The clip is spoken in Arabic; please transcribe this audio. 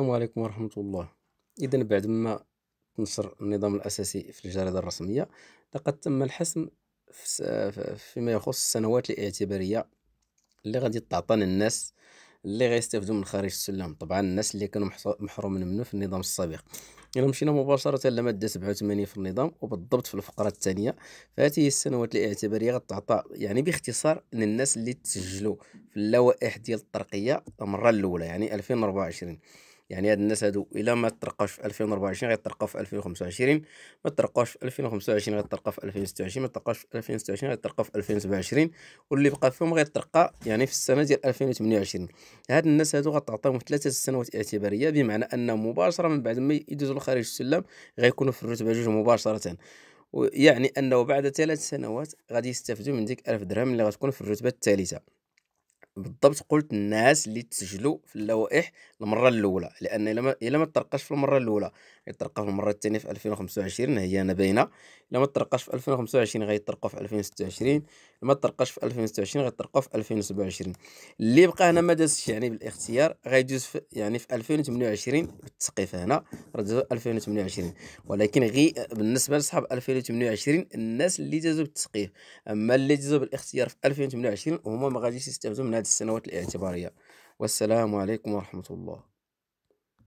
السلام عليكم ورحمة الله إذا بعد ما نشر النظام الأساسي في الجريدة الرسمية لقد تم الحسم فيما يخص السنوات الاعتبارية اللي غادي تعطى للناس اللي غيستافدوا من خارج السلم طبعا الناس اللي كانوا محرومين منه في النظام السابق إلا مشينا مباشرة لمادة 87 في النظام وبالضبط في الفقرة الثانية فهذه السنوات الاعتبارية غتعطى يعني باختصار للناس اللي تسجلوا في اللوائح ديال الترقية المرة الأولى يعني 2024 يعني هاد الناس هادو الا ما ترقاش في 2024 غيترقاو في 2025 ما ترقاوش في 2025 غيترقى في 2026 ما ترقاوش في 2026 غيترقى في 2027 واللي بقى فيهم غيترقى يعني في السنه ديال 2028 هاد الناس هادو غتعطيهم ثلاثه السنوات اعتباريه بمعنى ان مباشره من بعد ما يدوزوا لخارج السلم غيكونوا في الرتبه جوج مباشره يعني انه بعد ثلاث سنوات غادي يستافدوا من ديك 1000 درهم اللي غتكون في الرتبه الثالثه بالضبط قلت الناس اللي تسجلوا في اللوائح المره الاولى لان الا ما ترقاش في المره الاولى يترقى في المره الثانيه في 2025 هي انا باينه الا ما ترقاش في 2025 غيترقى في 2026 الا ما ترقاش في 2026 غيترقى في 2027 اللي بقى هنا ما دازش يعني بالاختيار غيدوز يعني في 2028 بالتسقيف هنا راه 2028 ولكن غير بالنسبه لصحاب 2028 الناس اللي دازوا بالتسقيف اما اللي دازوا بالاختيار في 2028 هما ما غاديش يستافدوا من هذا السنوات الاعتبارية والسلام عليكم ورحمة الله